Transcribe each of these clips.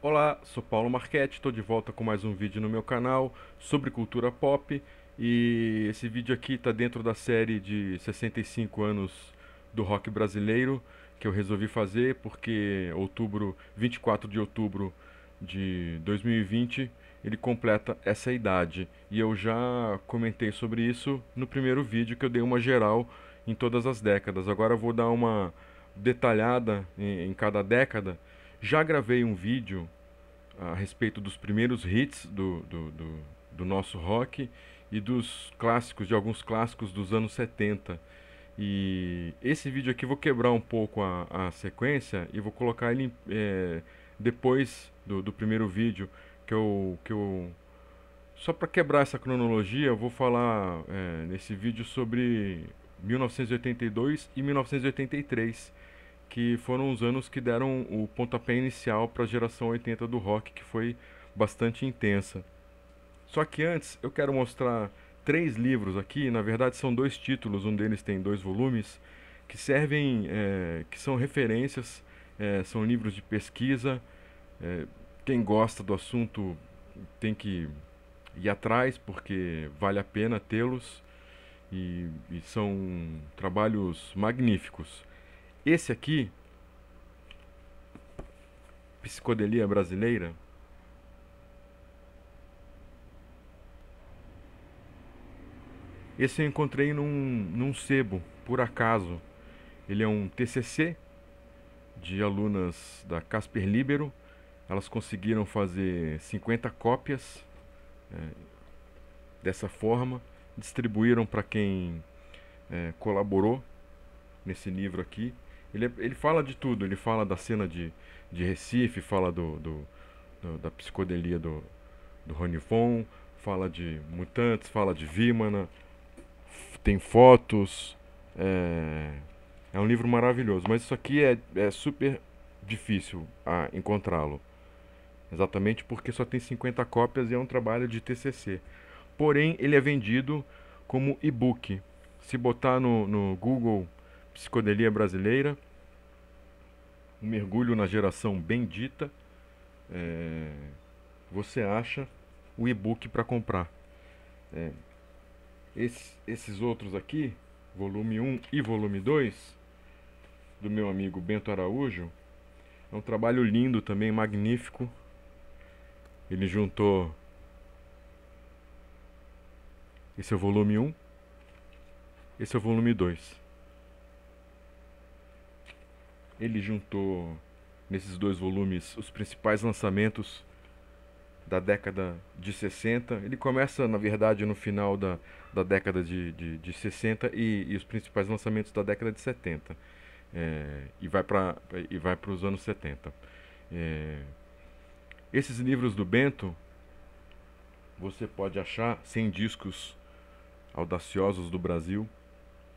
Olá, sou Paulo Marchetti, estou de volta com mais um vídeo no meu canal sobre cultura pop e esse vídeo aqui está dentro da série de 65 anos do rock brasileiro que eu resolvi fazer porque outubro, 24 de outubro de 2020 ele completa essa idade e eu já comentei sobre isso no primeiro vídeo que eu dei uma geral em todas as décadas. Agora eu vou dar uma detalhada em, em cada década. Já gravei um vídeo a respeito dos primeiros hits do, do, do, do nosso rock e dos clássicos, de alguns clássicos dos anos 70. E esse vídeo aqui vou quebrar um pouco a, a sequência e vou colocar ele é, depois do, do, primeiro vídeo que eu, que eu só para quebrar essa cronologia eu vou falar é, nesse vídeo sobre 1982 e 1983 que foram os anos que deram o pontapé inicial para a geração 80 do rock, que foi bastante intensa. Só que antes eu quero mostrar três livros aqui, na verdade são dois títulos, um deles tem dois volumes, que servem, é, que são referências, é, são livros de pesquisa. É, quem gosta do assunto tem que ir atrás, porque vale a pena tê-los e, e são trabalhos magníficos. Esse aqui, Psicodelia Brasileira, Esse eu encontrei num, num sebo, por acaso. Ele é um TCC de alunas da Casper Libero. Elas conseguiram fazer 50 cópias é, dessa forma, distribuíram para quem é, colaborou nesse livro aqui. Ele, é, ele fala de tudo, ele fala da cena de, de Recife, fala do, do, do da psicodelia do, do Ronivon, fala de mutantes, fala de Vímana, tem fotos. É, é um livro maravilhoso, mas isso aqui é, é super difícil a encontrá-lo. Exatamente porque só tem 50 cópias e é um trabalho de TCC. Porém, ele é vendido como e-book. Se botar no, no Google Psicodelia Brasileira, um mergulho na geração bendita. É, você acha o e-book para comprar. É, esses outros aqui, volume 1 e volume 2, do meu amigo Bento Araújo, é um trabalho lindo também, magnífico. Ele juntou. Esse é o volume 1. Esse é o volume 2. Ele juntou nesses dois volumes os principais lançamentos da década de 60. Ele começa, na verdade, no final da, da década de, de, de 60 e, e, os principais lançamentos da década de 70. É, e vai para os anos 70. É, esses livros do Bento você pode achar 100 discos audaciosos do Brasil,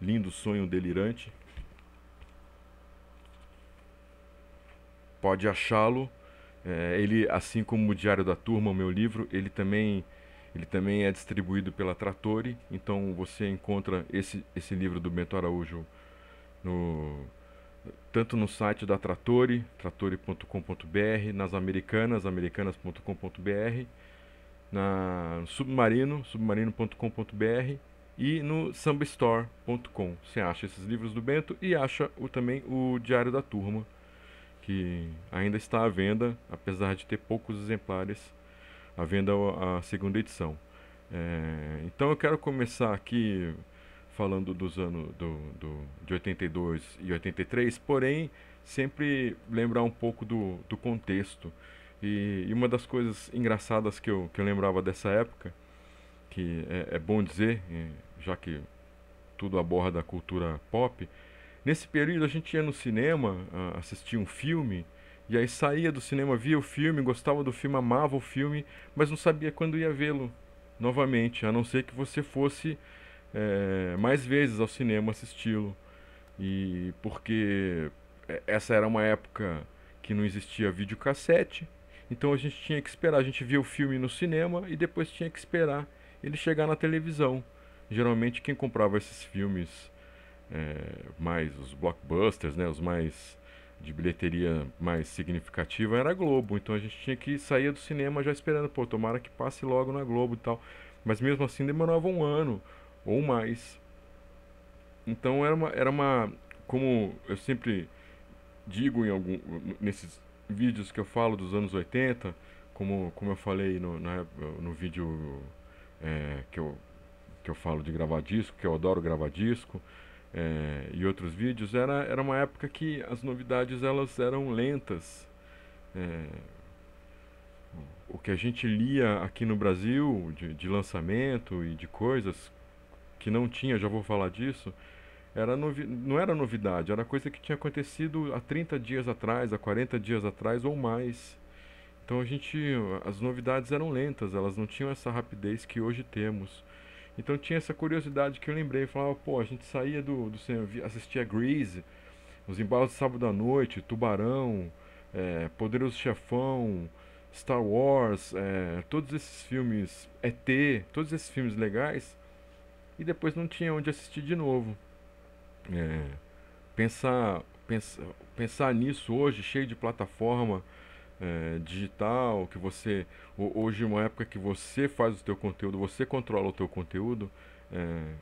Lindo Sonho Delirante, pode achá-lo. É, ele, assim como o Diário da Turma, o meu livro, ele também ele também é distribuído pela Trattori, então você encontra esse, esse livro do Bento Araújo no, tanto no site da Trattori, trattori.com.br, nas americanas, americanas.com.br, na no Submarino, submarino.com.br e no sambastore.com. Você acha esses livros do Bento e acha o, também o Diário da Turma, que ainda está à venda, apesar de ter poucos exemplares à venda a segunda edição. É, então eu quero começar aqui falando dos anos do, do, de 82 e 83, porém sempre lembrar um pouco do, do contexto. E, e, uma das coisas engraçadas que eu, que eu lembrava dessa época, que é, é bom dizer, já que tudo aborda a cultura pop, Nesse período a gente ia no cinema, ah, assistia um filme, e aí saía do cinema, via o filme, gostava do filme, amava o filme, mas não sabia quando ia vê-lo novamente, a não ser que você fosse é, mais vezes ao cinema assisti-lo. E porque eh, essa era uma época que não existia videocassete, então a gente tinha que esperar, a gente via o filme no cinema e depois tinha que esperar ele chegar na televisão. Geralmente quem comprava esses filmes é, mais os blockbusters, né, os mais de bilheteria mais significativa era a Globo. Então a gente tinha que sair do cinema já esperando, pô, tomara que passe logo na Globo e tal. Mas mesmo assim demorava um ano ou mais. Então era uma, era uma como eu sempre digo em algum nesses vídeos que eu falo dos anos 80, como, como eu falei no, no vídeo é, que, eu, que eu falo de gravar disco, que eu adoro gravar disco, é, e outros vídeos, era, era uma época que as novidades elas eram lentas. É, o que a gente lia aqui no Brasil de, de lançamento e de coisas que não tinha, já vou falar disso, era novi não era novidade, era coisa que tinha acontecido há 30 dias atrás, há 40 dias atrás ou mais. Então a gente, as novidades eram lentas, elas não tinham essa rapidez que hoje temos. Então tinha essa curiosidade que eu lembrei. falava, pô, a gente saía do, do cinema, assistia Grease, Os Embalos de Sábado à Noite, Tubarão, é, Poderoso Chefão, Star Wars, é, todos esses filmes, ET, todos esses filmes legais. E depois não tinha onde assistir de novo. É, pensar, pensar, pensar nisso hoje, cheio de plataforma é, digital, que você hoje é uma época que você faz o teu conteúdo, você controla o teu conteúdo, é,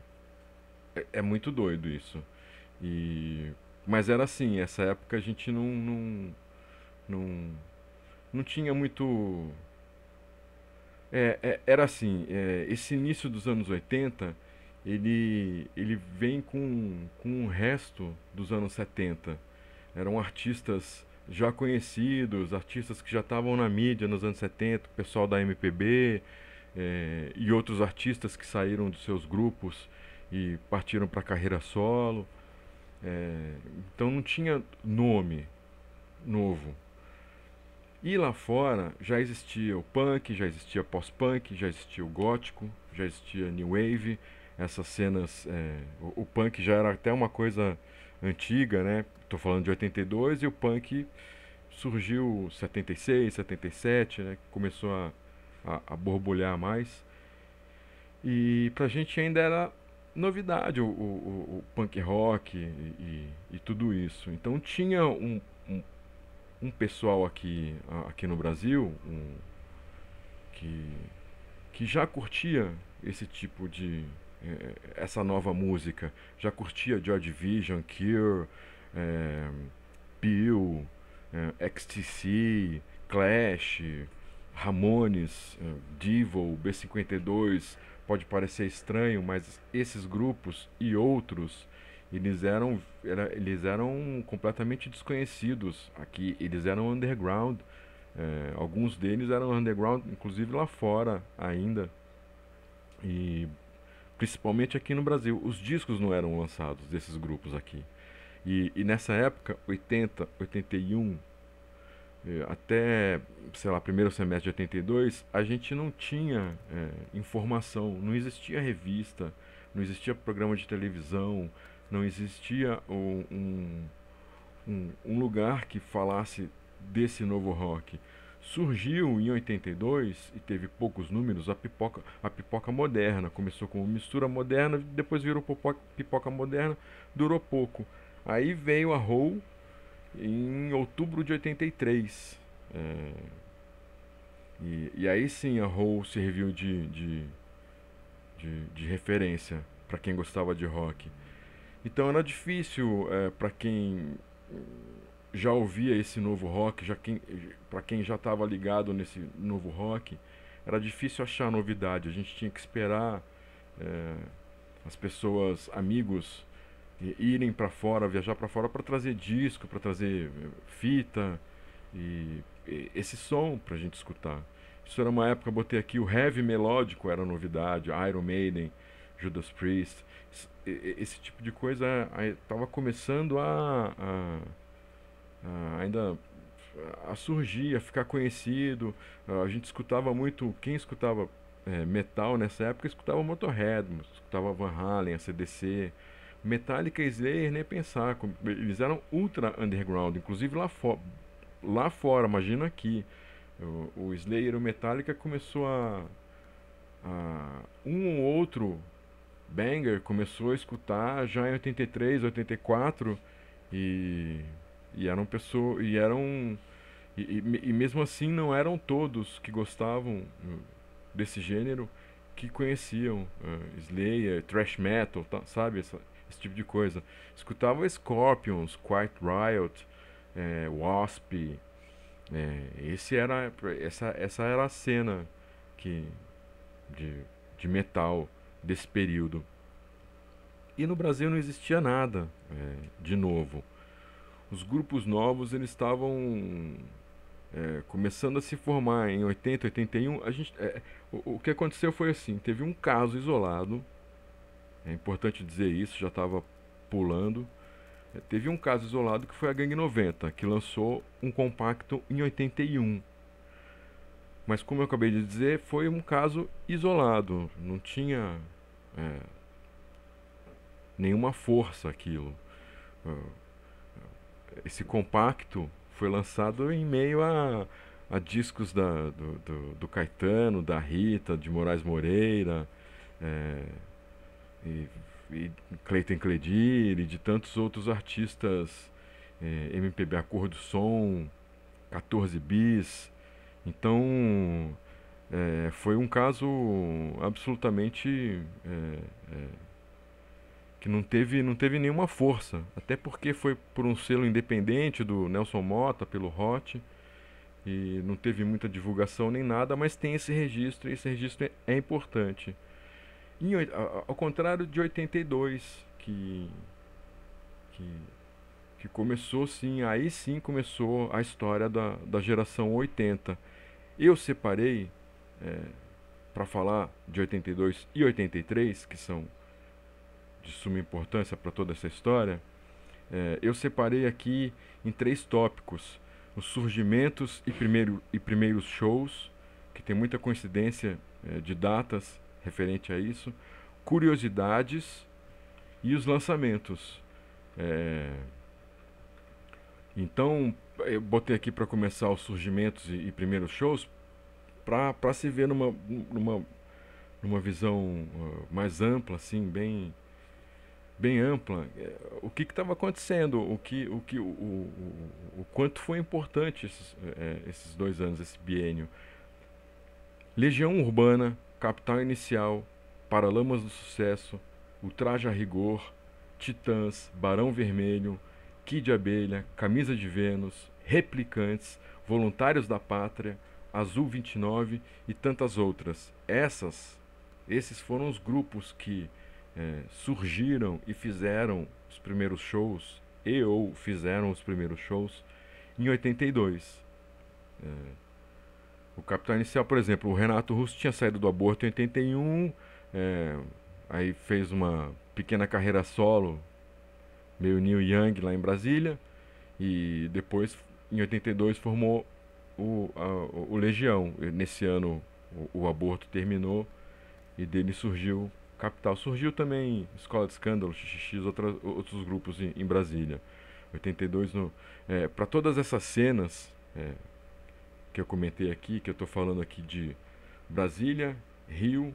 é, é muito doido isso. E mas era assim, essa época a gente não não não, não tinha muito é, é, era assim, é, esse início dos anos 80, ele, ele vem com, com o resto dos anos 70. Eram artistas já conhecidos, artistas que já estavam na mídia nos anos 70, o pessoal da MPB é, eh, e outros artistas que saíram dos seus grupos e partiram para carreira solo. É, então não tinha nome novo. E lá fora já existia o punk, já existia pós-punk, já existia o gótico, já existia new wave, essas cenas. É, o, o punk já era até uma coisa antiga, né? Tô falando de 82 e o punk surgiu 76, 77, né? Começou a, a, a borbulhar mais. E pra gente ainda era novidade o, o, o punk rock e, e, e, tudo isso. Então tinha um, um, um pessoal aqui, aqui no Brasil um, que, que já curtia esse tipo de, eh, essa nova música. Já curtia George Vision, Cure, é, Peel, é, eh, XTC, Clash, Ramones, é, Devil, B52. Pode parecer estranho, mas esses grupos e outros eles eram, era, eles eram completamente desconhecidos aqui. Eles eram underground. É, alguns deles eram underground, inclusive lá fora ainda. E principalmente aqui no Brasil. Os discos não eram lançados desses grupos aqui. E, e nessa época, 80, 81, eh, até, sei lá, primeiro semestre de 82, a gente não tinha é, informação, não existia revista, não existia programa de televisão, não existia um, um, um lugar que falasse desse novo rock. Surgiu em 82 e teve poucos números a pipoca, a pipoca moderna. Começou com mistura moderna, depois virou pipoca, pipoca moderna, durou pouco. Aí veio a Roll em outubro de 83. É, e, e, aí sim a Roll serviu de, de, de, de referência para quem gostava de rock. Então era difícil é, para quem já ouvia esse novo rock, já quem, para quem já estava ligado nesse novo rock, era difícil achar novidade. A gente tinha que esperar é, as pessoas, amigos, irem para fora, viajar para fora para trazer disco, para trazer eh, fita e, e esse som para a gente escutar. Isso era uma época, botei aqui o heavy melódico era novidade, Iron Maiden, Judas Priest, esse, esse tipo de coisa estava eh, começando a, a uh, ainda a surgir, a ficar conhecido. Uh, a gente escutava muito, quem escutava é, metal nessa época escutava Motorhead, escutava Van Halen, a CDC. Metallica e Slayer nem pensar, eles eram ultra underground, inclusive lá, fo lá fora, imagina aqui. O, o Slayer, o Metallica começou a, a um ou outro banger começou a escutar já em 83, 84 e e eram pessoas. E eram. E, e, e, mesmo assim não eram todos que gostavam hum, desse gênero que conheciam uh, Slayer, Thrash Metal, tá, sabe? Essa, esse tipo de coisa. Escutava Scorpions, Quiet Riot, é, Wasp. É, esse era, essa, essa era a cena que, de, de metal desse período. E no Brasil não existia nada é, de novo os grupos novos eles estavam é, começando a se formar em 80, 81. A gente, é, o, o, que aconteceu foi assim: teve um caso isolado, é importante dizer isso, já estava pulando. É, teve um caso isolado que foi a Gangue 90, que lançou um compacto em 81. Mas, como eu acabei de dizer, foi um caso isolado, não tinha é, nenhuma força aquilo. Uh, esse compacto foi lançado em meio a, a discos da, do, do, do, Caetano, da Rita, de Moraes Moreira, é, e, e Cleiton Cledir, e de tantos outros artistas, é, MPB Acordo Som, 14 Bis. Então, é, foi um caso absolutamente é, é, que não teve, não teve nenhuma força, até porque foi por um selo independente do Nelson Mota, pelo Hot, e não teve muita divulgação nem nada, mas tem esse registro, e esse registro é, é importante. ao contrário de 82, que, que, que começou sim, aí sim começou a história da, da geração 80. Eu separei, é, para falar de 82 e 83, que são de suma importância para toda essa história, é, eu separei aqui em três tópicos: os surgimentos e, primeiro, e primeiros shows, que tem muita coincidência é, de datas referente a isso, curiosidades e os lançamentos. É, então, eu botei aqui para começar os surgimentos e, e primeiros shows para se ver numa, numa, numa visão uh, mais ampla, assim, bem bem ampla é, o que estava acontecendo, o que, o, que o, o, o quanto foi importante esses, é, esses dois anos, esse biênio. Legião Urbana, Capital Inicial, Paralamas do Sucesso, Ultraje a Rigor, Titãs, Barão Vermelho, Kid Abelha, Camisa de Vênus, Replicantes, Voluntários da Pátria, Azul 29 e tantas outras. Essas, esses foram os grupos que é, surgiram e fizeram os primeiros shows, e ou fizeram os primeiros shows, em 82. É, o capitão Inicial, por exemplo, o Renato Russo tinha saído do aborto em 81, é, aí fez uma pequena carreira solo, meio Neil Young lá em Brasília, e depois, em 82, formou o, a, o Legião. Nesse ano, o, o aborto terminou e dele surgiu capital. Surgiu também Escola de Escândalo, XXX, outros grupos em, em Brasília. 82 no é, para todas essas cenas é, que eu comentei aqui, que eu estou falando aqui de Brasília, Rio,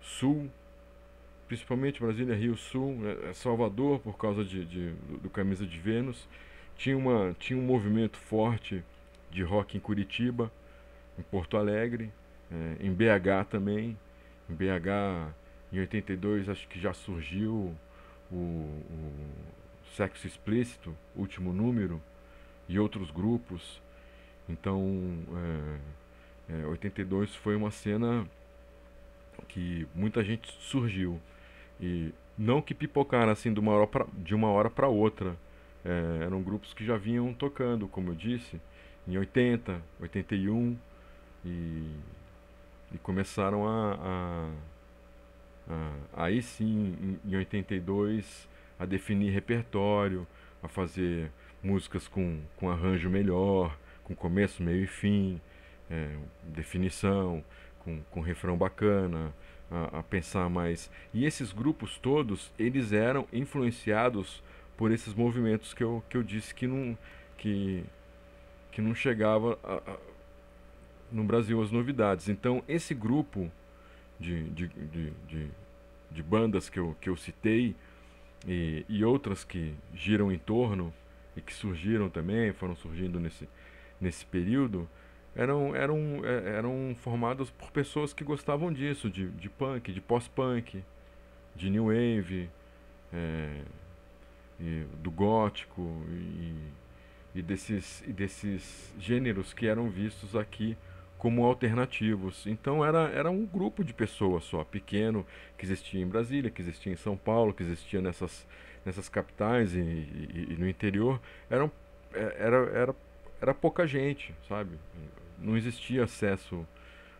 Sul, principalmente Brasília, Rio Sul, né, é, Salvador por causa de, de, do camisa de Vênus, tinha uma tinha um movimento forte de rock em Curitiba, em Porto Alegre, é, em BH também, em BH em 82 acho que já surgiu o, o Sexo Explícito, Último Número, e outros grupos. Então, é, é, 82 foi uma cena que muita gente surgiu. E não que pipocaram assim de uma hora de uma hora para outra. É, eram grupos que já vinham tocando, como eu disse, em 80, 81. E, e começaram a, a ah, aí sim, em, em 82, a definir repertório, a fazer músicas com, com arranjo melhor, com começo, meio e fim, é, definição, com, com refrão bacana, a, a, pensar mais. E esses grupos todos, eles eram influenciados por esses movimentos que eu, que eu disse que não, que, que não chegava a, a, no Brasil as novidades. Então, esse grupo de, de, de, de, bandas que eu, que eu citei e, e outras que giram em torno e que surgiram também, foram surgindo nesse, nesse período, eram, eram, é, eram formadas por pessoas que gostavam disso, de, de punk, de pós-punk, de new wave, é, do gótico e, e, desses, e desses gêneros que eram vistos aqui como alternativos. Então era, era um grupo de pessoas só, pequeno, que existia em Brasília, que existia em São Paulo, que existia nessas, nessas capitais e, e, e no interior. Eram, é, era, era, era pouca gente, sabe? Não existia acesso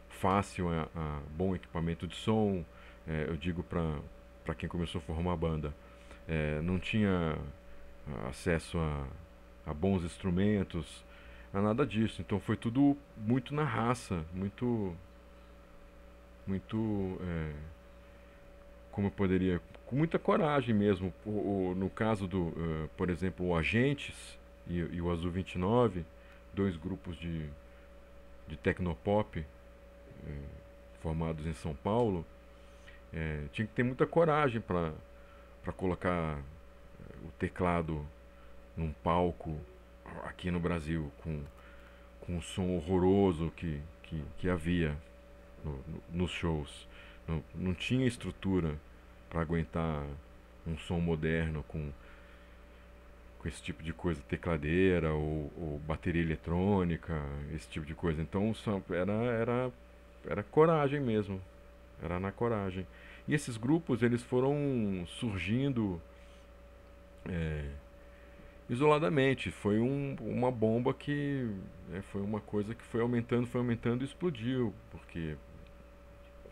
fácil a, a bom equipamento de som. É, eu digo para quem começou a formar banda, é, não tinha ah, acesso a, a bons instrumentos, a é nada disso. Então foi tudo muito na raça, muito. Muito. É, como eu poderia. Com muita coragem mesmo. O, o, no caso do, uh, por exemplo, o Agentes e, e, o Azul 29, dois grupos de, de tecnopop é, formados em São Paulo, eh, tinha que ter muita coragem para colocar o teclado num palco aqui no Brasil, com, com o som horroroso que, que, que havia no, no, nos shows. Não, não tinha estrutura para aguentar um som moderno com, com esse tipo de coisa, tecladeira ou, ou bateria eletrônica, esse tipo de coisa. Então era, era, era coragem mesmo, era na coragem. E esses grupos eles foram surgindo. É, isoladamente. Foi um, uma bomba que né, foi uma coisa que foi aumentando, foi aumentando e explodiu, porque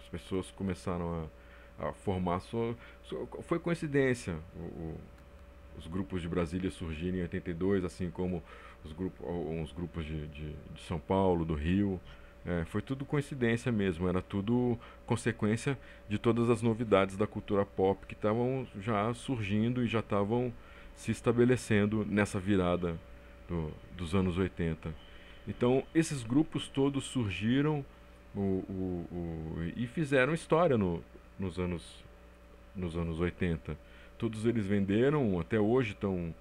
as pessoas começaram a, a formar. Sua, sua, foi coincidência o, o, os grupos de Brasília surgirem em 82, assim como os grupos, uns grupos de, de, de São Paulo, do Rio. É, foi tudo coincidência mesmo, era tudo consequência de todas as novidades da cultura pop que estavam já surgindo e já estavam se estabelecendo nessa virada do, dos anos 80. Então, esses grupos todos surgiram o, o, o, e fizeram história no, nos, anos, nos anos 80. Todos eles venderam, até hoje estão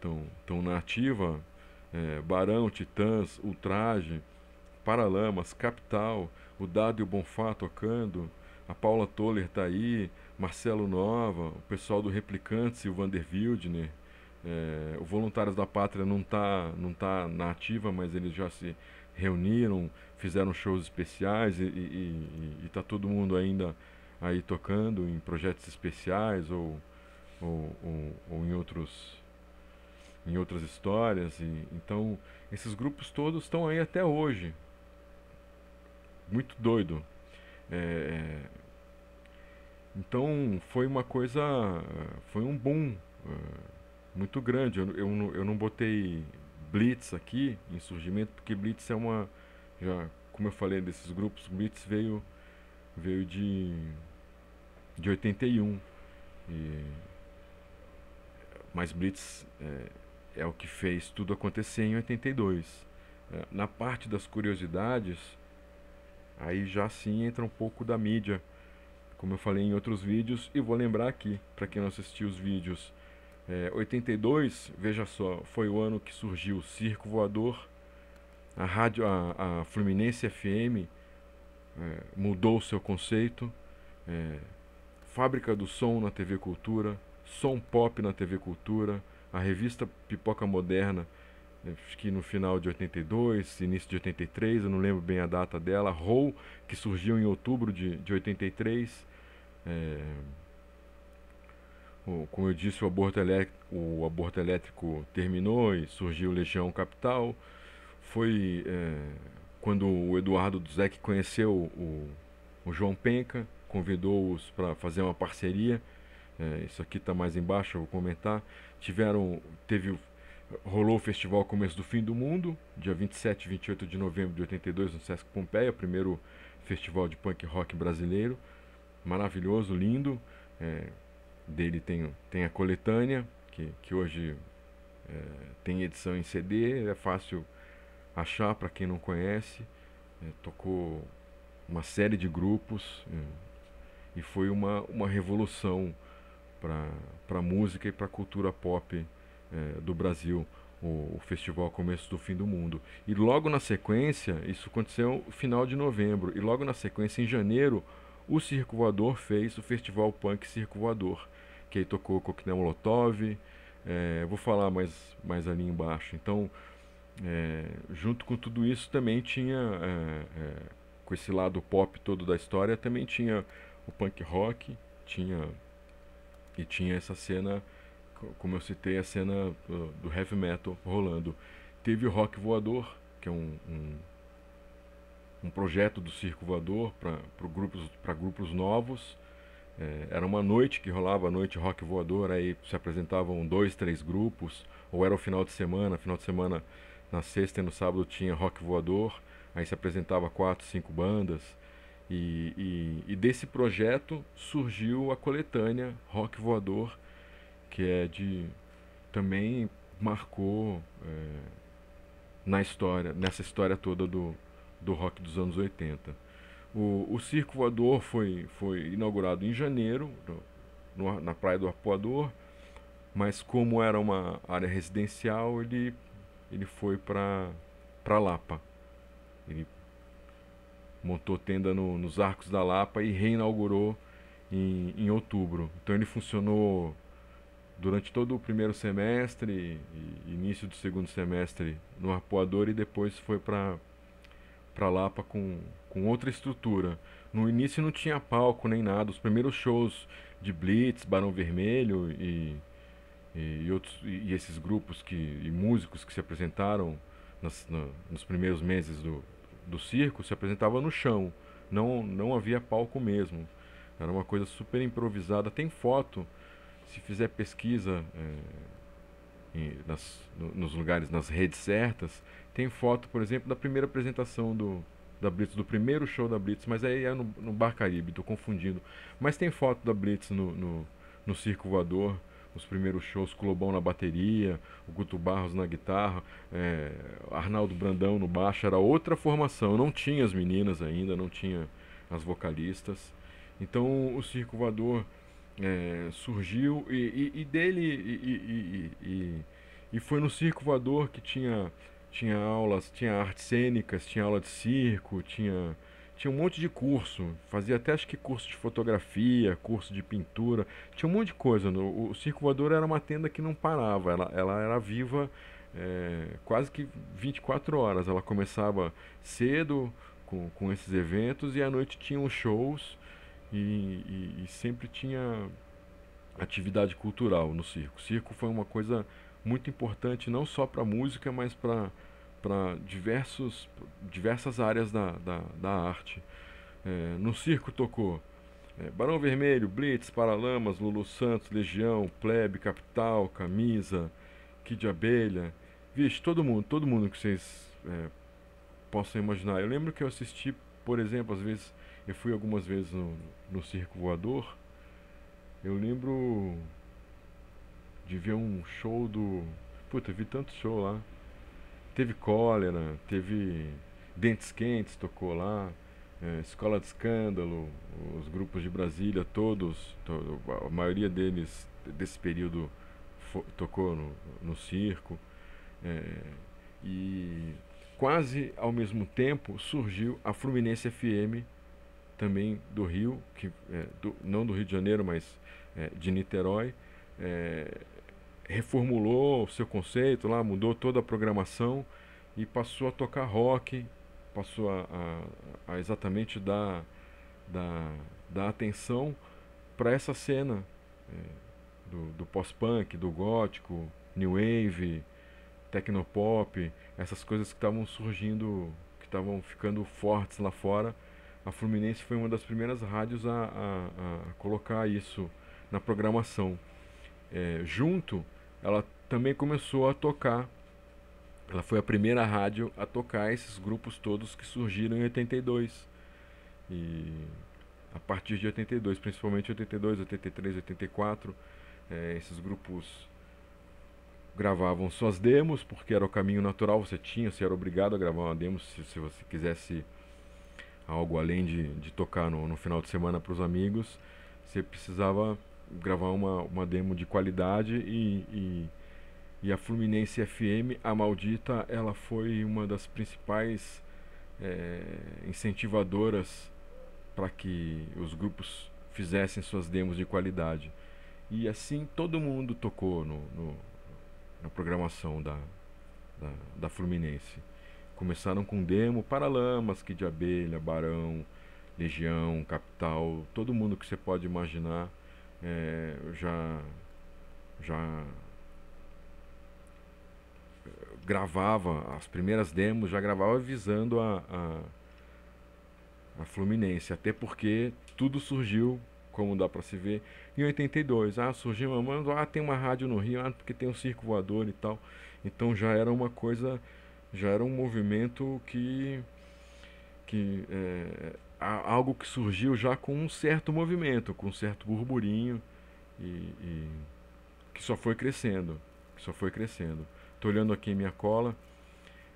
tão, tão na ativa, é, Barão, Titãs, Ultraje, Paralamas, Capital, o Dado e o Bonfá tocando, a Paula Toller está aí, Marcelo Nova, o pessoal do Replicantes e o Vander Wildner. É, o Voluntários da Pátria não está não tá na ativa, mas eles já se reuniram, fizeram shows especiais e está todo mundo ainda aí tocando em projetos especiais ou, ou, ou, ou em outros em outras histórias e, então esses grupos todos estão aí até hoje muito doido é, é então foi uma coisa, foi um boom uh, muito grande. Eu, eu, eu, não botei Blitz aqui em surgimento, porque Blitz é uma, já como eu falei desses grupos, Blitz veio, veio de, de 81. E, mas Blitz é, é o que fez tudo acontecer em 82. Eh, na parte das curiosidades, aí já sim entra um pouco da mídia como eu falei em outros vídeos, e vou lembrar aqui, para quem não assistiu os vídeos, é, 82, veja só, foi o ano que surgiu o Circo Voador, a rádio, a, a Fluminense FM é, mudou o seu conceito, é, Fábrica do Som na TV Cultura, Som Pop na TV Cultura, a revista Pipoca Moderna acho que no final de 82, início de 83, eu não lembro bem a data dela, Roll, que surgiu em outubro de, de 83. É, como eu disse, o aborto, elétrico, o aborto elétrico terminou e surgiu Legião Capital. Foi é, quando o Eduardo Duzek conheceu o, o João Penca, convidou-os para fazer uma parceria. É, isso aqui está mais embaixo, eu vou comentar. Tiveram, teve rolou o festival Começo do Fim do Mundo, dia 27 e 28 de novembro de 82 no Sesc Pompeia, o primeiro festival de punk rock brasileiro. Maravilhoso, lindo. É, dele tem, tem a coletânea, que, que hoje é, tem edição em CD, é fácil achar para quem não conhece. É, tocou uma série de grupos é, e foi uma, uma revolução para a música e para a cultura pop é, do Brasil, o, o, festival Começo do Fim do Mundo. E logo na sequência, isso aconteceu no final de novembro, e logo na sequência, em janeiro, o Circo Voador fez o Festival Punk Circo Voador, que aí tocou Coquinel Molotov, é, vou falar mais, mais ali embaixo. Então, é, junto com tudo isso, também tinha, é, é, com esse lado pop todo da história, também tinha o punk rock, tinha e tinha essa cena como eu citei, a cena ah, do heavy metal rolando. Teve o Rock Voador, que é um, um, um projeto do Circo Voador para grupos, grupos novos. É, era uma noite que rolava, a noite Rock Voador, aí se apresentavam dois, três grupos, ou era o final de semana, final de semana na sexta e no sábado tinha Rock Voador, aí se apresentava quatro, cinco bandas. E, e, e desse projeto surgiu a coletânea Rock Voador que é de também marcou é, na história, nessa história toda do, do rock dos anos 80. O, o Circo Voador foi, foi inaugurado em janeiro, no, na Praia do Arpoador, mas como era uma área residencial, ele, ele foi para Lapa. Ele montou tenda no, nos Arcos da Lapa e reinaugurou em, em outubro. Então ele funcionou durante todo o primeiro semestre e início do segundo semestre no arpoador e depois foi para para Lapa com, com outra estrutura. No início não tinha palco nem nada. Os primeiros shows de Blitz, Barão Vermelho e, e, outros, e esses grupos que, e músicos que se apresentaram nas, nos primeiros meses do, do circo se apresentava no chão. Não, não havia palco mesmo. Era uma coisa super improvisada. Tem foto se fizer pesquisa é, nas, no, nos lugares, nas redes certas, tem foto, por exemplo, da primeira apresentação do, da Blitz, do primeiro show da Blitz, mas aí é no, no Bar Caribe, estou confundindo. Mas tem foto da Blitz no, no, no Circo Voador, os primeiros shows, Colobão na bateria, o Guto Barros na guitarra, é, Arnaldo Brandão no baixo, era outra formação, não tinha as meninas ainda, não tinha as vocalistas. Então o Circo Voador é, surgiu e, e, e dele e, e, foi no circo voador que tinha tinha aulas tinha artes cênicas tinha aula de circo tinha tinha um monte de curso fazia até acho que curso de fotografia curso de pintura tinha um monte de coisa o, o circo voador era uma tenda que não parava ela, ela era viva é, quase que 24 horas ela começava cedo com, com esses eventos e à noite tinham shows e, e, e sempre tinha atividade cultural no circo. O circo foi uma coisa muito importante não só para a música, mas para diversos diversas áreas da, da, da arte. É, no circo tocou é, Barão Vermelho, Blitz, Paralamas, Lulu Santos, Legião, Plebe, Capital, Camisa, Kid Abelha. Vixe, todo mundo, todo mundo que vocês é, possam imaginar. Eu lembro que eu assisti, por exemplo, às vezes eu fui algumas vezes no, no circo voador. Eu lembro de ver um show do. Puta, vi tanto show lá. Teve cólera, teve Dentes Quentes, tocou lá. É, Escola de Escândalo, os grupos de Brasília, todos, todo, a maioria deles desse período fo, tocou no, no circo. É, e quase ao mesmo tempo surgiu a Fluminense FM também do Rio, que, é, do, não do Rio de Janeiro, mas é, de Niterói, é, reformulou o seu conceito lá, mudou toda a programação e passou a tocar rock, passou a, a, a exatamente dar, dar, dar atenção para essa cena é, do, do pós-punk, do gótico, new wave, tecnopop, essas coisas que estavam surgindo, que estavam ficando fortes lá fora a Fluminense foi uma das primeiras rádios a, a, a colocar isso na programação. É, junto, ela também começou a tocar, ela foi a primeira rádio a tocar esses grupos todos que surgiram em 82. E a partir de 82, principalmente 82, 83, 84, é, esses grupos gravavam suas demos, porque era o caminho natural, você tinha, você era obrigado a gravar uma demo se, se você quisesse algo além de, de tocar no, no final de semana para os amigos, você precisava gravar uma, uma demo de qualidade e, e, e, a Fluminense FM, a maldita, ela foi uma das principais é, incentivadoras para que os grupos fizessem suas demos de qualidade. E assim todo mundo tocou no, no na programação da, da, da Fluminense. Começaram com demo para Lamas, Kid Abelha, Barão, Legião, Capital, todo mundo que você pode imaginar é, já, já eh, gravava as primeiras demos, já gravava visando a, a, a Fluminense, até porque tudo surgiu como dá para se ver. Em 82, ah, surgiu uma ah, tem uma rádio no Rio, ah, porque tem um circo voador e tal. Então já era uma coisa já era um movimento que, que é, algo que surgiu já com um certo movimento, com um certo burburinho e, e que só foi crescendo, só foi crescendo. Estou olhando aqui em minha cola.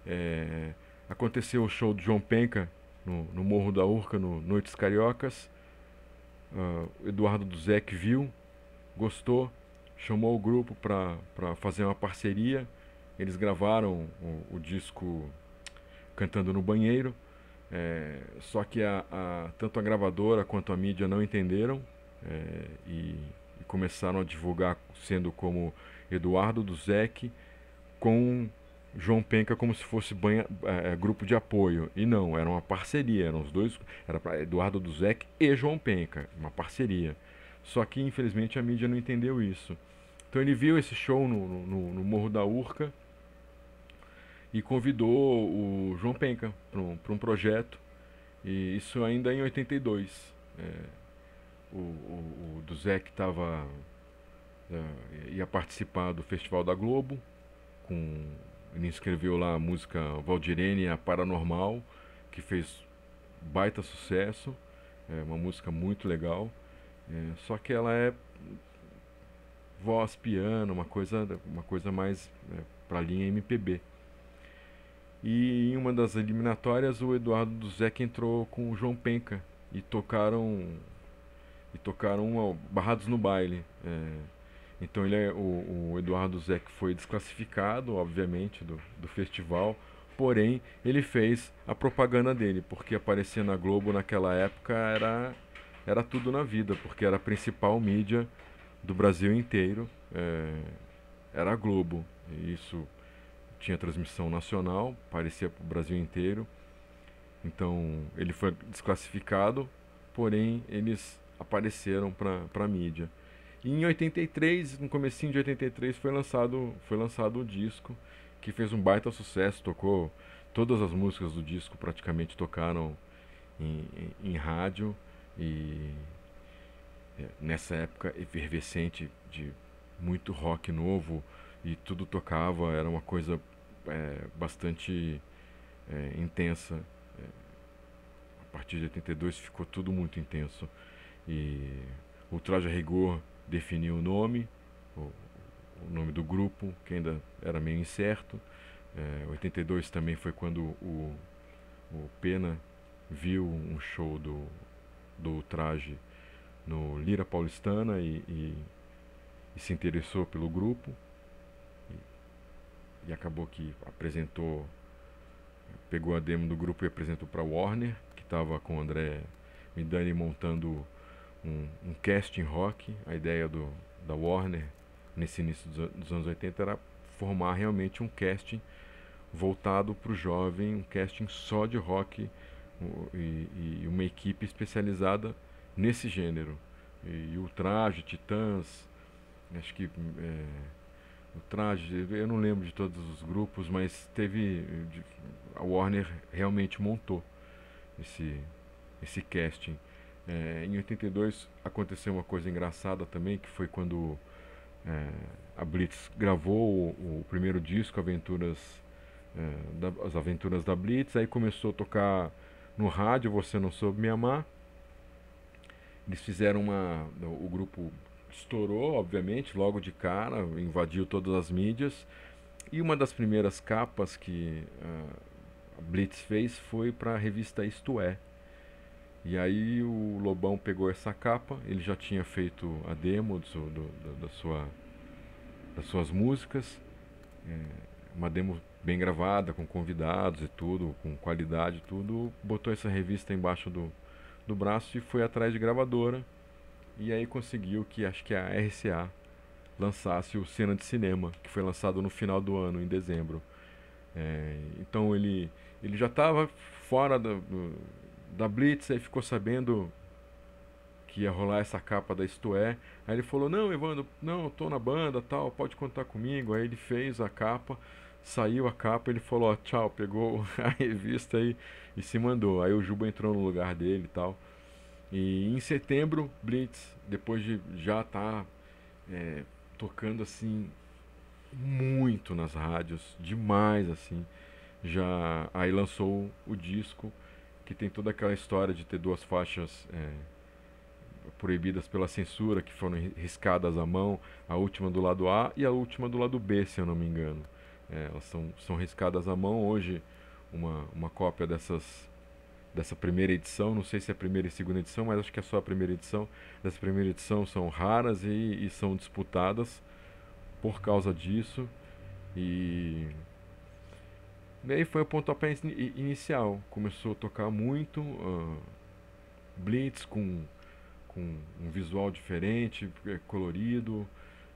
É, aconteceu o show do João Penca no, no Morro da Urca, no Noites Cariocas. Uh, Eduardo Duzek viu, gostou, chamou o grupo para fazer uma parceria eles gravaram o, o disco cantando no banheiro, é, só que a, a, tanto a gravadora quanto a mídia não entenderam é, e, e, começaram a divulgar sendo como Eduardo Duzek com João Penca como se fosse banha, é, é, grupo de apoio. E não, era uma parceria, eram os dois, era Eduardo Duzek e João Penca, uma parceria. Só que infelizmente a mídia não entendeu isso. Então ele viu esse show no, no, no Morro da Urca e convidou o João Penca para um, um projeto, e isso ainda em 82. É, o, o, o Duzek estava é, ia participar do Festival da Globo, com, ele escreveu lá a música Valdirene a Paranormal, que fez baita sucesso, é uma música muito legal, é, só que ela é voz, piano, uma coisa, uma coisa mais é, para a linha MPB. E em uma das eliminatórias o Eduardo Duzek entrou com o João Penca e tocaram e tocaram uma, Barrados no baile. É, então ele é, o, o Eduardo Duzek foi desclassificado, obviamente, do, do festival. Porém, ele fez a propaganda dele, porque aparecer na Globo naquela época era, era tudo na vida, porque era a principal mídia do Brasil inteiro, é, era a Globo. Isso tinha transmissão nacional, parecia para o Brasil inteiro. Então ele foi desclassificado, porém eles apareceram para a mídia. E em 83, no comecinho de 83, foi lançado, foi lançado o disco, que fez um baita sucesso, tocou todas as músicas do disco praticamente tocaram em, em, em rádio e é, nessa época efervescente de muito rock novo e tudo tocava, era uma coisa é, bastante é, intensa. É, a partir de 82 ficou tudo muito intenso. E o Traje a Rigor definiu o nome, o, o nome do grupo, que ainda era meio incerto. É, 82 também foi quando o, o Pena viu um show do, do Traje no Lira Paulistana e, e, e se interessou pelo grupo e acabou que apresentou, pegou a demo do grupo e apresentou para Warner, que estava com o André Midani montando um, um casting rock. A ideia do, da Warner nesse início dos, dos anos 80 era formar realmente um casting voltado para o jovem, um casting só de rock e, e uma equipe especializada nesse gênero. E, e o traje, Titãs, acho que é, o traje, eu não lembro de todos os grupos, mas teve. A Warner realmente montou esse, esse casting. É, em 82 aconteceu uma coisa engraçada também, que foi quando é, a Blitz gravou o, o primeiro disco, Aventuras, é, da, As Aventuras da Blitz, aí começou a tocar no rádio Você Não Soube Me Amar. Eles fizeram uma. O grupo estourou, obviamente, logo de cara, invadiu todas as mídias. E uma das primeiras capas que ah, a Blitz fez foi para a revista Isto É. E aí o Lobão pegou essa capa, ele já tinha feito a demo do, do, do, da sua, das suas músicas, é, uma demo bem gravada, com convidados e tudo, com qualidade e tudo, botou essa revista embaixo do, do braço e foi atrás de gravadora e aí conseguiu que acho que a RCA lançasse o Cena de Cinema, que foi lançado no final do ano, em dezembro. É, então ele, ele já estava fora da, da Blitz, aí ficou sabendo que ia rolar essa capa da Isto É. Aí ele falou, não, Evandro, não, eu tô na banda, tal, pode contar comigo. Aí ele fez a capa, saiu a capa, ele falou, ó, tchau, pegou a revista aí e se mandou. Aí o Juba entrou no lugar dele e tal. E em setembro, Blitz, depois de já estar tá, é, tocando assim muito nas rádios, demais assim, já aí lançou o disco que tem toda aquela história de ter duas faixas é, proibidas pela censura que foram riscadas à mão, a última do lado A e a última do lado B, se eu não me engano. É, elas são, são riscadas à mão hoje. Uma, uma cópia dessas dessa primeira edição. Não sei se é a primeira e segunda edição, mas acho que é só a primeira edição. Dessa primeira edição são raras e, e são disputadas por causa disso. E, e aí foi o pontapé in, inicial. Começou a tocar muito uh, Blitz com, com um visual diferente, é, colorido,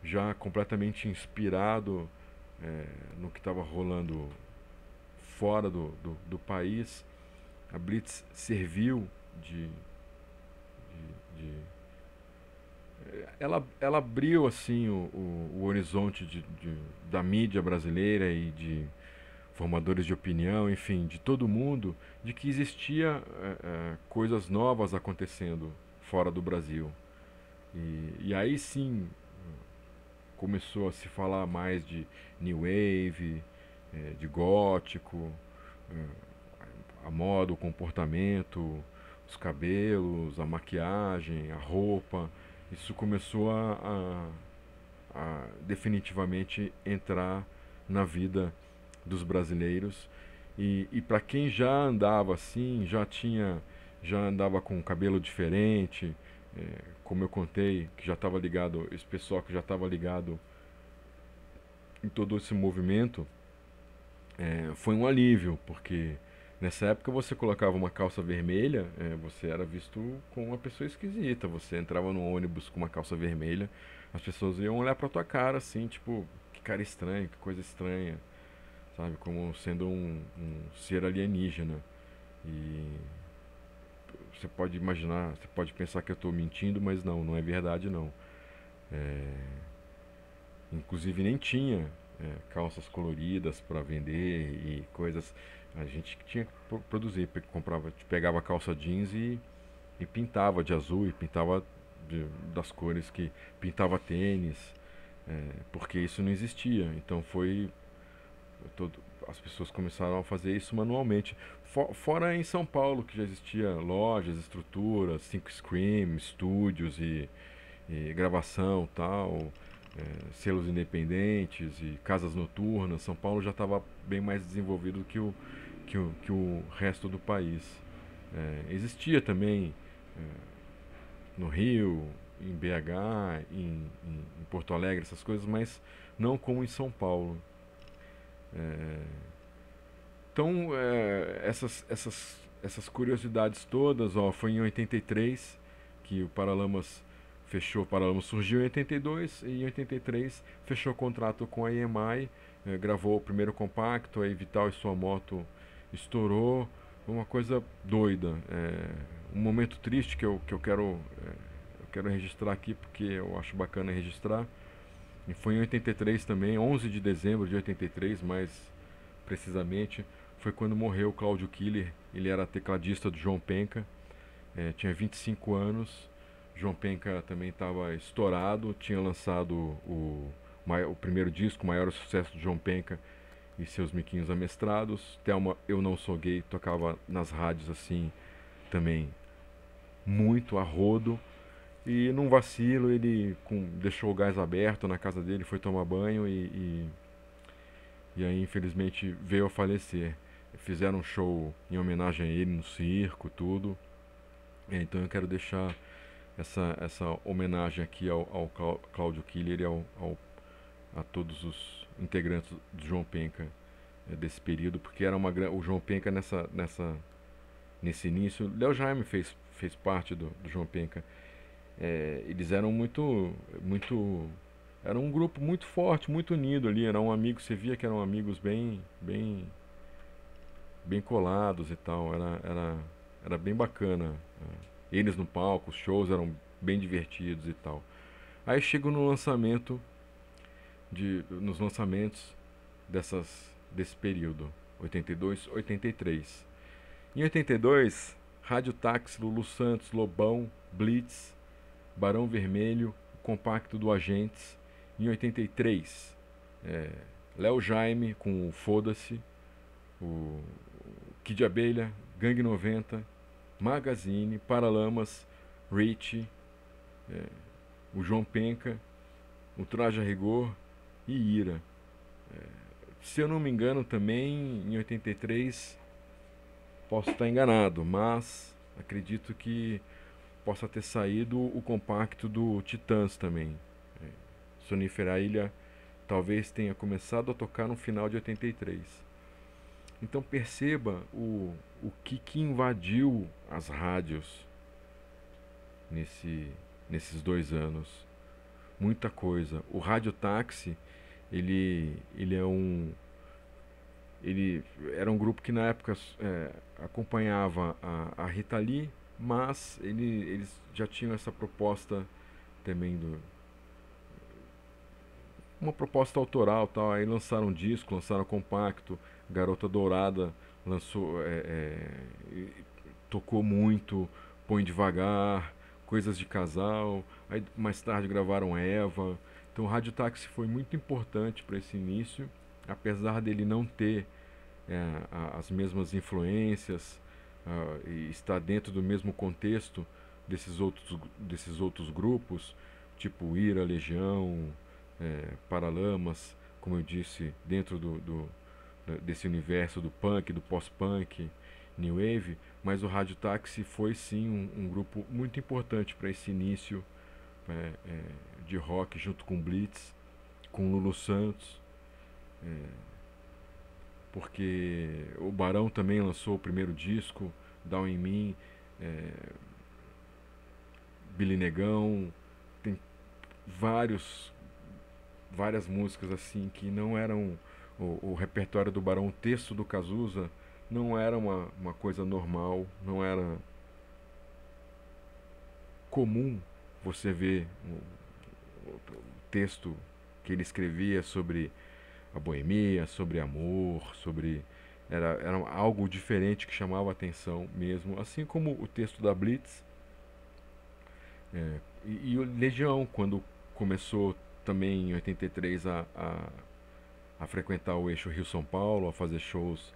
já completamente inspirado é, no que estava rolando fora do, do, do país a Blitz serviu de, de, de ela, ela abriu assim o, o, o horizonte de, de, da mídia brasileira e de formadores de opinião, enfim, de todo mundo, de que existia é, é coisas novas acontecendo fora do Brasil. E, e, aí sim começou a se falar mais de New Wave, é, de gótico, é, a moda, o comportamento, os cabelos, a maquiagem, a roupa. Isso começou a, a, a definitivamente entrar na vida dos brasileiros. E, e para quem já andava assim, já tinha, já andava com cabelo diferente, é, como eu contei, que já estava ligado, esse pessoal que já estava ligado em todo esse movimento, é, foi um alívio, porque Nessa época você colocava uma calça vermelha, é, você era visto como uma pessoa esquisita. Você entrava no ônibus com uma calça vermelha, as pessoas iam olhar para tua cara assim, tipo, que cara estranho, que coisa estranha, sabe? Como sendo um, um ser alienígena. E você pode imaginar, você pode pensar que eu estou mentindo, mas não, não é verdade não. É... Inclusive nem tinha é, calças coloridas para vender e coisas. A gente tinha que produzir, comprava, pegava calça jeans e, e pintava de azul, e pintava de, das cores que pintava tênis, é, porque isso não existia. Então foi todo, as pessoas começaram a fazer isso manualmente. For, fora em São Paulo que já existia lojas, estruturas, cinco scream, estúdios e, e gravação tal é, selos independentes e casas noturnas. São Paulo já estava bem mais desenvolvido que o, que o, que o resto do país. É, existia também é, no Rio, em BH, em, em, em, Porto Alegre, essas coisas, mas não como em São Paulo. É, então, é, essas, essas, essas curiosidades todas, ó, foi em 83 que o Paralamas fechou, Paralama surgiu em 82 e em 83 fechou contrato com a EMI, eh, gravou o primeiro compacto, aí Vital e sua moto estourou, uma coisa doida. É, um momento triste que eu, que eu quero é, eu quero registrar aqui porque eu acho bacana registrar. E foi em 83 também, 11 de dezembro de 83, mais precisamente, foi quando morreu Cláudio Killer. Ele era tecladista do João Penca, é, tinha 25 anos João Penca também estava estourado, tinha lançado o, o primeiro disco, o maior sucesso de João Penca e seus miquinhos amestrados. Thelma, Eu Não Sou Gay, tocava nas rádios assim também muito a rodo. E num vacilo ele com, deixou o gás aberto na casa dele, foi tomar banho e, e, e aí infelizmente veio a falecer. Fizeram um show em homenagem a ele no circo, tudo. Então eu quero deixar essa, essa homenagem aqui ao, ao Cláudio Killer e ao, ao, a todos os integrantes do João Penca é, desse período, porque era uma o João Penca nessa, nessa, nesse início. Léo Jaime fez, fez parte do, do João Penca. É, eles eram muito, muito. Era um grupo muito forte, muito unido ali. Era um amigo, você via que eram amigos bem, bem, bem colados e tal. Era, era, era bem bacana. Eh, eles no palco, os shows eram bem divertidos e tal. Aí chego no lançamento de nos lançamentos dessas desse período, 82, 83. Em 82, Rádio Táxi, Lulu Santos, Lobão, Blitz, Barão Vermelho, Compacto do Agentes. Em 83, é, Léo Jaime com o Foda-se, o Kid Abelha, Gangue 90, Magazine, Paralamas, Rich, é, o João Penca, o Traja Rigor e Ira. É, se eu não me engano, também em 83 posso estar enganado, mas acredito que possa ter saído o compacto do Titãs também. É, Ilha talvez tenha começado a tocar no final de 83. Então perceba o, o que, que invadiu as rádios nesse, nesses dois anos. Muita coisa. O radiotáxi, ele, ele é um. Ele era um grupo que na época é, acompanhava a, a Rita Lee, mas ele, eles já tinham essa proposta também do, uma proposta autoral tal aí lançaram um disco lançaram um compacto Garota Dourada lançou, é, é, tocou muito, Põe Devagar, Coisas de Casal, aí mais tarde gravaram Eva. Então o Rádio Táxi foi muito importante para esse início, apesar dele não ter é, as mesmas influências uh, e estar dentro do mesmo contexto desses outros, desses outros grupos, tipo Ira, Legião, é, Paralamas, como eu disse, dentro do, do eh, desse universo do punk, do pós-punk, new wave, mas o Rádio Táxi foi sim um, um grupo muito importante para esse início é, é, de rock junto com Blitz, com Lulu Santos, é, porque o Barão também lançou o primeiro disco, Down em Mim, Billy Negão, tem vários várias músicas assim que não eram o, o repertório do Barão, o texto do Cazuza, não era uma, uma coisa normal, não era comum você ver o, o, texto que ele escrevia sobre a boemia, sobre amor, sobre era, era algo diferente que chamava atenção mesmo, assim como o texto da Blitz é, e, e o Legião quando começou também em 83 a, a a frequentar o eixo Rio-São Paulo, a fazer shows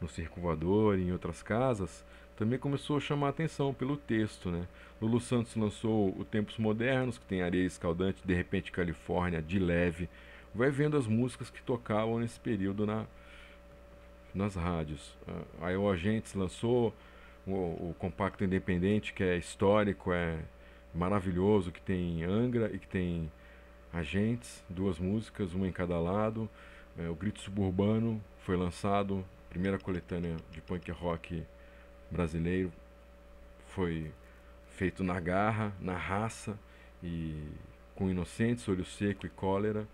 no Circulador e em outras casas, também começou a chamar atenção pelo texto. Né? Lulu Santos lançou o Tempos Modernos, que tem areia escaldante, de repente Califórnia, de leve. Vai vendo as músicas que tocavam nesse período na, nas rádios. Ah, aí o Agentes lançou o, o Compacto Independente, que é histórico, é maravilhoso, que tem Angra e que tem agentes, duas músicas, uma em cada lado. É, o Grito Suburbano foi lançado, primeira coletânea de punk rock brasileiro. Foi feito na garra, na raça e com Inocentes, Olho Seco e Cólera.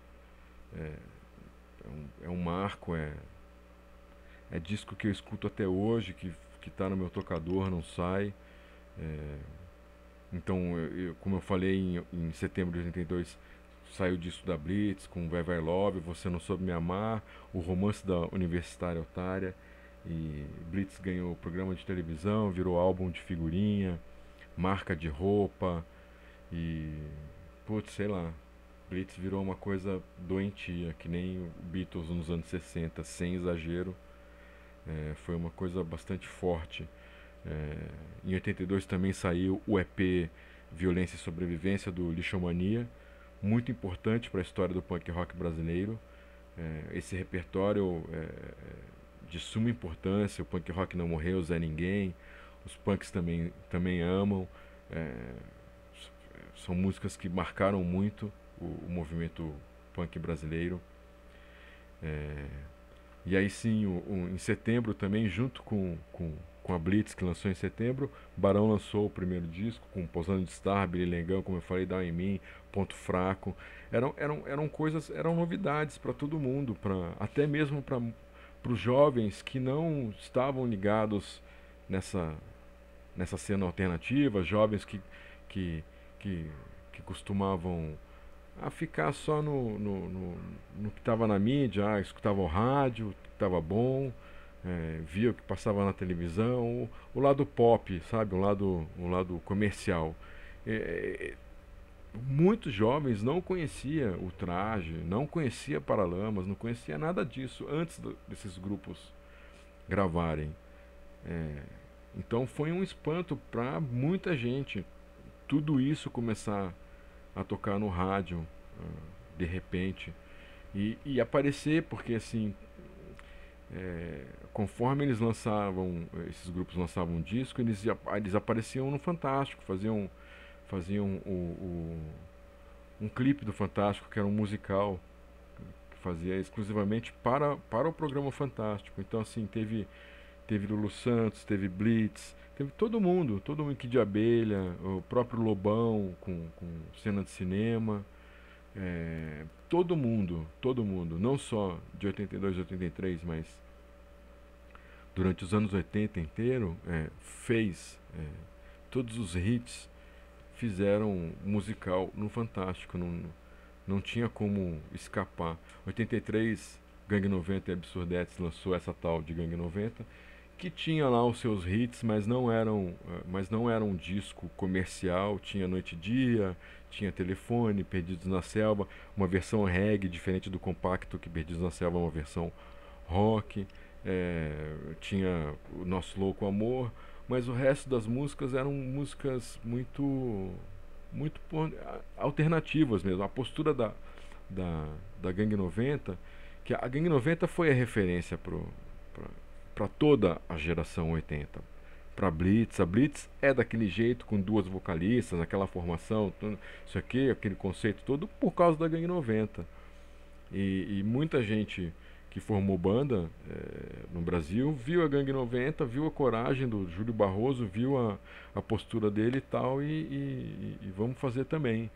É, é, um, é um marco, é, é disco que eu escuto até hoje, que que está no meu tocador não sai. É, então, eu, como eu falei, em, em setembro de 82 saiu disso da Blitz, com Vai Love, Você Não Soube Me Amar, o romance da Universitária Otária. E Blitz ganhou programa de televisão, virou álbum de figurinha, marca de roupa e. Putz, sei lá. Blitz virou uma coisa doentia, que nem Beatles nos anos 60, sem exagero. É, foi uma coisa bastante forte. É, em 82 também saiu o EP Violência e Sobrevivência do Lixomania muito importante para a história do punk rock brasileiro. É, esse repertório é, de suma importância. O punk rock não morreu, Zé Ninguém. Os punks também, também amam. É, são músicas que marcaram muito o, o movimento punk brasileiro. É, e aí sim, o, o, em setembro também, junto com, com com a Blitz, que lançou em setembro. Barão lançou o primeiro disco, com Posando de Star, Billy Lengão, como eu falei, Dá em Mim, Ponto Fraco. Eram, eram, eram coisas, eram novidades para todo mundo, pra, até mesmo para os jovens que não estavam ligados nessa, nessa cena alternativa, jovens que, que, que, que costumavam a ah, ficar só no, no, no, no que estava na mídia, ah, escutavam rádio, estava bom, é, via o que passava na televisão, o, o lado pop, sabe, o lado, o lado comercial. É, muitos jovens não conhecia o traje, não conhecia Paralamas, não conhecia nada disso antes do, desses grupos gravarem. É, então foi um espanto para muita gente tudo isso começar a tocar no rádio ah, de repente e, e aparecer porque assim é, conforme eles lançavam, esses grupos lançavam um disco, eles, ah, eles apareciam no Fantástico, faziam, faziam o, o, um clipe do Fantástico, que era um musical, que fazia exclusivamente para, para o programa Fantástico. Então, assim, teve, teve Lulu Santos, teve Blitz, teve todo mundo, todo mundo que de abelha, o próprio Lobão com, com cena de cinema. É, todo mundo, todo mundo, não só de 82 e 83, mas durante os anos 80 inteiro, é, fez é, todos os hits, fizeram musical no Fantástico, não, não tinha como escapar. 83, Gangue 90 e Absurdetes lançou essa tal de Gangue 90, que tinha lá os seus hits, mas não eram, é, mas não era um disco comercial, tinha Noite e Dia, tinha Telefone, Perdidos na Selva, uma versão reggae diferente do compacto que Perdidos na Selva é uma versão rock é, tinha o nosso louco amor, mas o resto das músicas eram músicas muito muito alternativas mesmo. A postura da, da, da Gangue 90, que a Gangue 90 foi a referência para toda a geração 80. Para Blitz, a Blitz é daquele jeito, com duas vocalistas, aquela formação, tudo, isso aqui, aquele conceito todo, por causa da Gangue 90. E, e muita gente que formou banda é, no Brasil, viu a Gangue 90, viu a coragem do Júlio Barroso, viu a, a postura dele e tal, e, e, e vamos fazer também.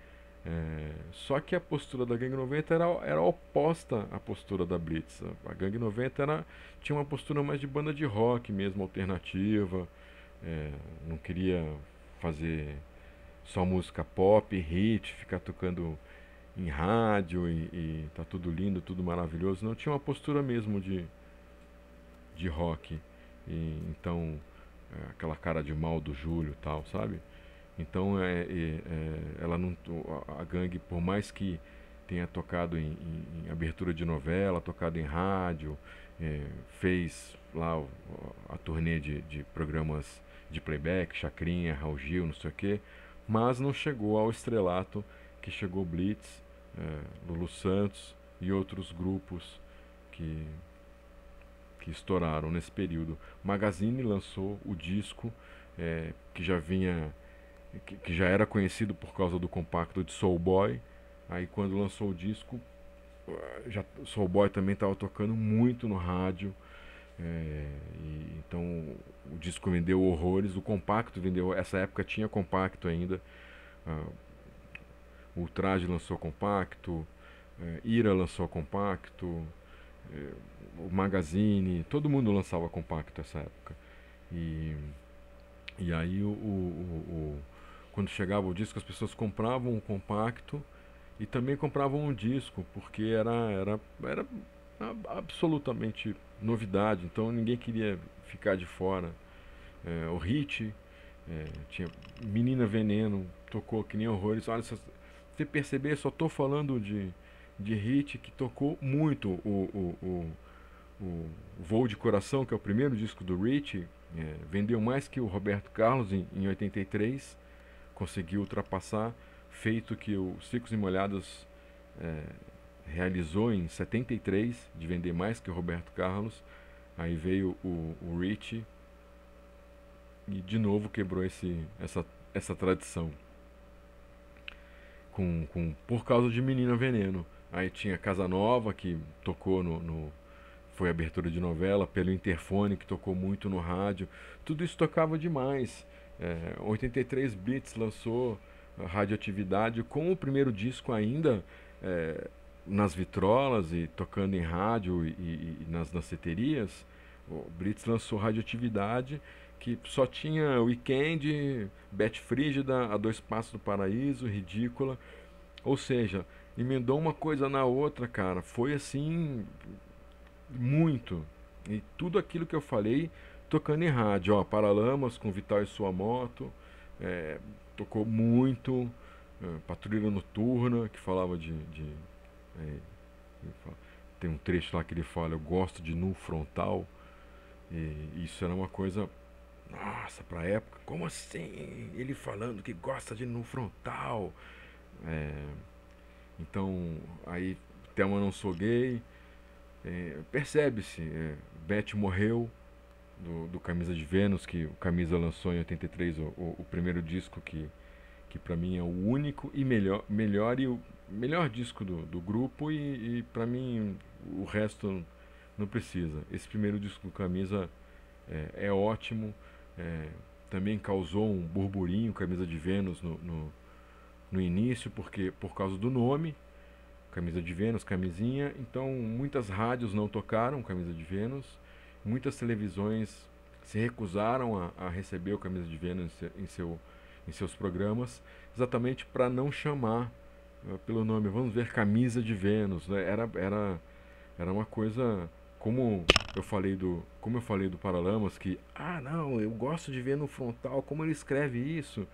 É, só que a postura da Gangue 90 era, era oposta à postura da Blitz. A Gangue 90 era, tinha uma postura mais de banda de rock mesmo, alternativa, é, não queria fazer só música pop, hit, ficar tocando em rádio e, e tá tudo lindo, tudo maravilhoso. Não tinha uma postura mesmo de, de rock. E, então, é, aquela cara de mal do Júlio tal, sabe? Então, é, é, ela não, a, gangue, por mais que tenha tocado em, em, em abertura de novela, tocado em rádio, é, fez lá a turnê de, de, programas de playback, Chacrinha, Raul Gil, não sei o quê, mas não chegou ao estrelato que chegou Blitz, é, Lulu Santos e outros grupos que, que estouraram nesse período. Magazine lançou o disco é, que já vinha que, que, já era conhecido por causa do compacto de Soul Boy. Aí quando lançou o disco, ah, já Soul Boy também estava tocando muito no rádio. É, e, então o disco vendeu horrores, o compacto vendeu. Essa época tinha compacto ainda. Uh, o Traje lançou compacto, é, Ira lançou compacto, é, o Magazine, todo mundo lançava compacto nessa época. E, e aí o, o, o, quando chegava o disco as pessoas compravam o compacto e também compravam um disco, porque era, era, era absolutamente novidade, então ninguém queria ficar de fora. É, o Hit, é, tinha Menina Veneno, tocou que nem horrores. Olha, essas, você perceber, só estou falando de, de hit que tocou muito o, o, o, o Voo de Coração, que é o primeiro disco do Rich. É, vendeu mais que o Roberto Carlos em, em 83, conseguiu ultrapassar, feito que o Ciclos e Molhados é, realizou em 73, de vender mais que o Roberto Carlos. Aí veio o, o Rich e de novo quebrou esse, essa, essa tradição com, com por causa de Menina Veneno. Aí tinha Casa Nova, que tocou no, no, Foi abertura de novela, pelo Interfone, que tocou muito no rádio. Tudo isso tocava demais. É, 83 Bits lançou Radioatividade com o primeiro disco ainda é, nas vitrolas e tocando em rádio e, e, e nas danceterias. O Brits lançou Radioatividade que só tinha Weekend, bete Frígida, A Dois Passos do Paraíso, Ridícula. Ou seja, emendou uma coisa na outra, cara. Foi assim, muito. E tudo aquilo que eu falei tocando em rádio, ó, Paralamas com Vital e Sua Moto, é, tocou muito, é, Patrulha Noturna, que falava de... de é, tem um trecho lá que ele fala, eu gosto de nu frontal, e isso era uma coisa nossa, pra época, como assim? Ele falando que gosta de no frontal. É, então, aí Thelma não sou gay. É, Percebe-se, é, Beth morreu do, do, Camisa de Vênus, que o Camisa lançou em 83, o, o, o primeiro disco que, que para mim é o único e melhor, melhor e o melhor disco do, do grupo e, e para mim o resto não precisa. Esse primeiro disco do Camisa é, é ótimo é, também causou um burburinho, camisa de Vênus, no, no, no, início, porque por causa do nome, camisa de Vênus, camisinha. Então muitas rádios não tocaram camisa de Vênus, muitas televisões se recusaram a, a receber o camisa de Vênus em, seu, em seus programas, exatamente para não chamar ah, pelo nome, vamos ver camisa de Vênus, né? era, era, era uma coisa como eu falei do como eu falei do Paralamas que ah não eu gosto de ver no frontal como ele escreve isso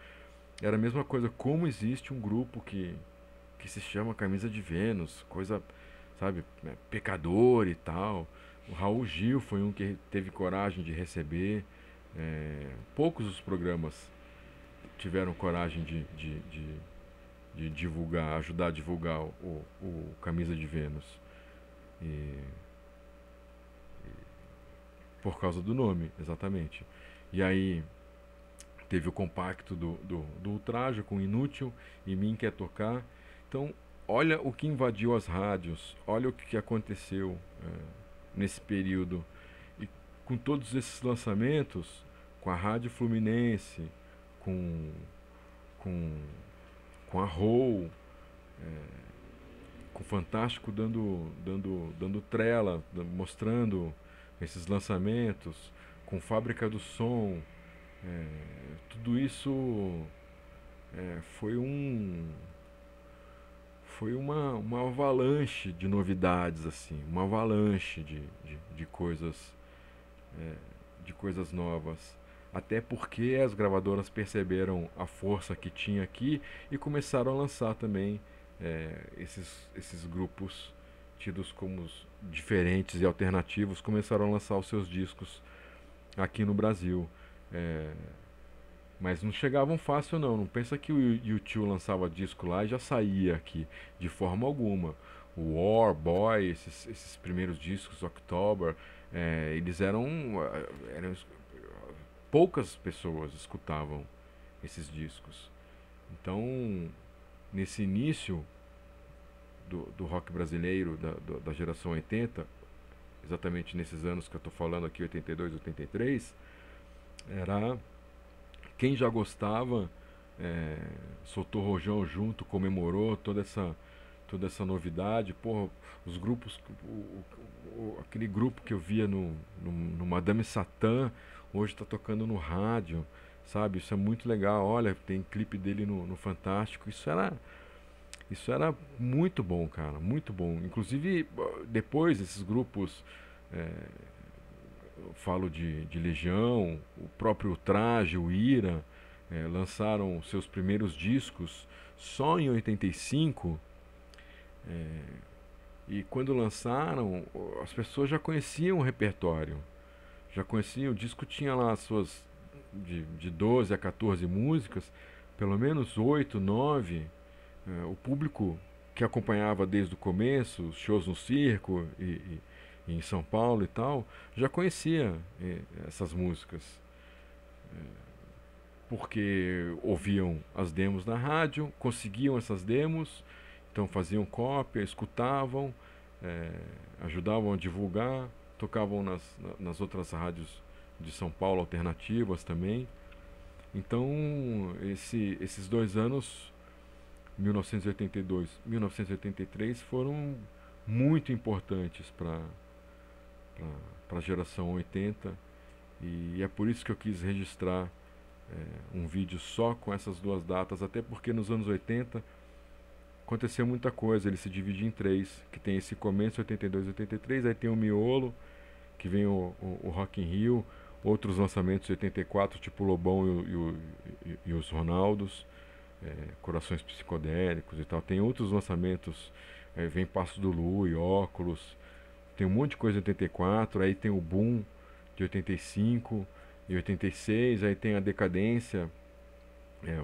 era a mesma coisa como existe um grupo que que se chama Camisa de Vênus coisa sabe né, pecador e tal o Raul Gil foi um que teve coragem de receber é, poucos os programas tiveram coragem de, de, de, de divulgar ajudar a divulgar o, o Camisa de Vênus e por causa do nome, exatamente. E aí teve o compacto do, do, do com Inútil e Mim Quer Tocar. Então, olha o que invadiu as rádios, olha o que aconteceu é, nesse período. E com todos esses lançamentos, com a Rádio Fluminense, com, com, com a Roll, é, com o Fantástico dando, dando, dando trela, mostrando esses lançamentos, com fábrica do som, é, tudo isso é, foi um foi uma, uma avalanche de novidades assim, uma avalanche de, de, de coisas é, de coisas novas. Até porque as gravadoras perceberam a força que tinha aqui e começaram a lançar também é, esses, esses grupos tidos como diferentes e alternativos, começaram a lançar os seus discos aqui no Brasil. É, mas não chegavam fácil não, não pensa que o YouTube lançava disco lá e já saía aqui, de forma alguma. O War, Boy, esses, esses primeiros discos, October, é, eles eram, é, eram, Poucas pessoas escutavam esses discos. Então, nesse início, do, do rock brasileiro da, do, da geração 80, exatamente nesses anos que eu estou falando aqui, 82, 83, era quem já gostava, é, soltou rojão junto, comemorou toda essa toda essa novidade, porra, os grupos, o, o, aquele grupo que eu via no, no, no Madame Satã, hoje está tocando no rádio, sabe? Isso é muito legal. Olha, tem clipe dele no, no Fantástico. Isso era isso era muito bom, cara, muito bom. Inclusive, depois esses grupos, é, eu falo de, de, Legião, o próprio Traje, o Ira, é, lançaram seus primeiros discos só em 85. É, e quando lançaram, as pessoas já conheciam o repertório, já conheciam, o disco tinha lá suas de, de 12 a 14 músicas, pelo menos 8, 9 é, o público que acompanhava desde o começo, os shows no circo e, e, e em São Paulo e tal, já conhecia e, é, essas músicas. É, porque ouviam as demos na rádio, conseguiam essas demos, então faziam cópia, escutavam, é, ajudavam a divulgar, tocavam nas, nas outras rádios de São Paulo alternativas também. Então, esse, esses dois anos 1982, 1983 foram muito importantes para para a geração 80 e é por isso que eu quis registrar é, um vídeo só com essas duas datas, até porque nos anos 80 aconteceu muita coisa, ele se divide em três, que tem esse começo 82 83, aí tem o miolo, que vem o, o, o Rock in Rio, outros lançamentos 84, tipo Lobão e, e, e, e os Ronaldos, é, Corações Psicodélicos e tal. Tem outros lançamentos, é, vem Passo do Lu e Óculos, tem um monte de coisa de 84, aí tem o Boom de 85 e 86, aí tem a Decadência, é,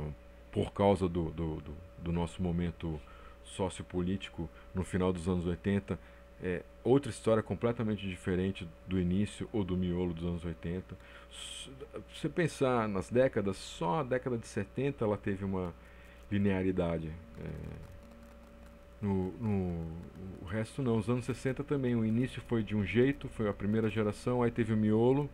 por causa do, do, do, do nosso momento sociopolítico no final dos anos 80, é outra história completamente diferente do início ou do miolo dos anos 80. Se você pensar nas décadas, só a década de 70 ela teve uma linearidade. É, no, no, o resto não. Os anos 60 também, o início foi de um jeito, foi a primeira geração, aí teve o miolo,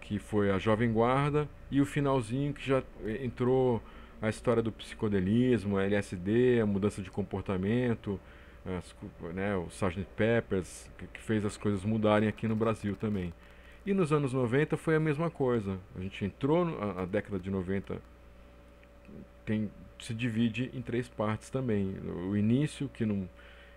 que foi a Jovem Guarda, e o finalzinho que já é, entrou a história do psicodelismo, a LSD, a mudança de comportamento, as, né, o Sgt. Peppers, que, que fez as coisas mudarem aqui no Brasil também. E nos anos 90 foi a mesma coisa. A gente entrou na década de 90 tem, se divide em três partes também. O início, que, não,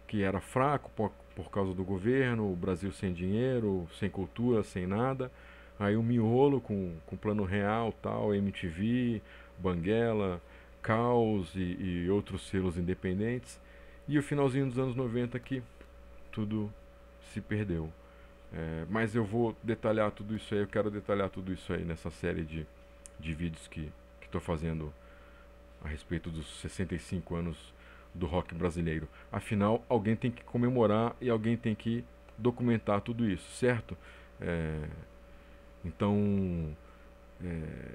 que era fraco por, por causa do governo, o Brasil sem dinheiro, sem cultura, sem nada. Aí o miolo com, com plano real, tal, MTV, Banguela, Caos e, e outros selos independentes. E o finalzinho dos anos 90 que tudo se perdeu. É, mas eu vou detalhar tudo isso aí, eu quero detalhar tudo isso aí nessa série de, de vídeos que estou fazendo a respeito dos 65 anos do rock brasileiro. Afinal, alguém tem que comemorar e alguém tem que documentar tudo isso, certo? É, então, é,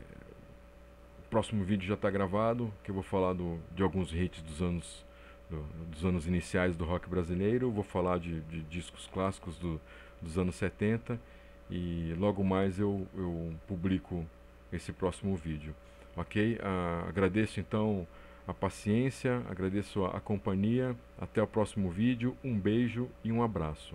o próximo vídeo já está gravado, que eu vou falar do, de alguns hits dos anos do, dos anos iniciais do rock brasileiro, vou falar de, de discos clássicos do, dos anos 70 e logo mais eu, eu publico esse próximo vídeo. Ok? Ah, agradeço então a paciência, agradeço a, a companhia. Até o próximo vídeo. Um beijo e um abraço.